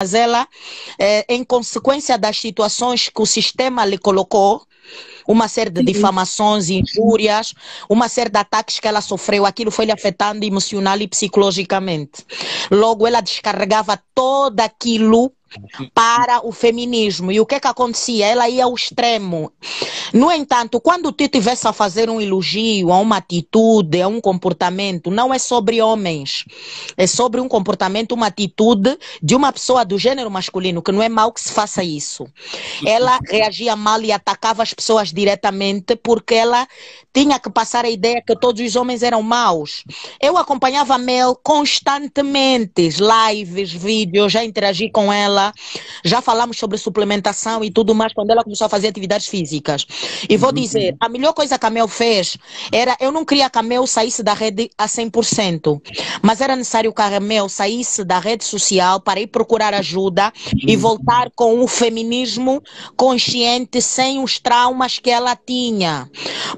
mas ela, é, em consequência das situações que o sistema lhe colocou, uma série de uhum. difamações, injúrias, uma série de ataques que ela sofreu, aquilo foi lhe afetando emocional e psicologicamente. Logo, ela descarregava todo aquilo para o feminismo. E o que é que acontecia? Ela ia ao extremo. No entanto, quando tu estivesse tivesse a fazer um elogio a uma atitude, a um comportamento, não é sobre homens. É sobre um comportamento, uma atitude de uma pessoa do gênero masculino, que não é mal que se faça isso. Ela reagia mal e atacava as pessoas diretamente porque ela tinha que passar a ideia que todos os homens eram maus. Eu acompanhava a Mel constantemente, lives, vídeos, já interagi com ela ela, já falámos sobre suplementação e tudo mais quando ela começou a fazer atividades físicas. E vou uhum. dizer, a melhor coisa que a Mel fez era, eu não queria que a Mel saísse da rede a 100%, mas era necessário que a Mel saísse da rede social para ir procurar ajuda e uhum. voltar com o feminismo consciente, sem os traumas que ela tinha.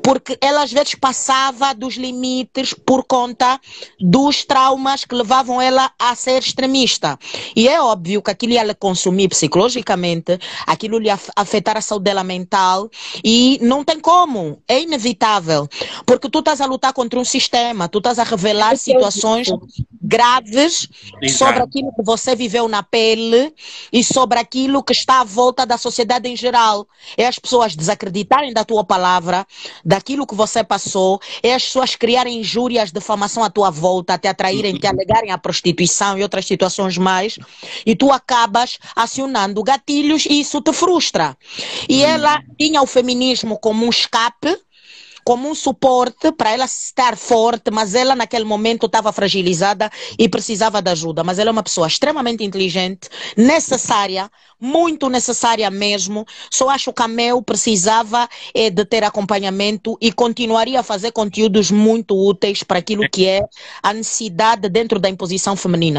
Porque ela às vezes passava dos limites por conta dos traumas que levavam ela a ser extremista. E é óbvio que aquilo ia ela consumir psicologicamente, aquilo lhe afetar a saúde dela mental e não tem como, é inevitável, porque tu estás a lutar contra um sistema, tu estás a revelar é situações graves Exato. sobre aquilo que você viveu na pele e sobre aquilo que está à volta da sociedade em geral. É as pessoas desacreditarem da tua palavra, daquilo que você passou, é as pessoas criarem injúrias, difamação à tua volta, te atraírem, te alegarem à prostituição e outras situações mais, e tu acabas acabas acionando gatilhos e isso te frustra. E hum. ela tinha o feminismo como um escape como um suporte para ela estar forte, mas ela naquele momento estava fragilizada e precisava de ajuda. Mas ela é uma pessoa extremamente inteligente, necessária, muito necessária mesmo. Só acho que a Mel precisava eh, de ter acompanhamento e continuaria a fazer conteúdos muito úteis para aquilo que é a necessidade dentro da imposição feminina.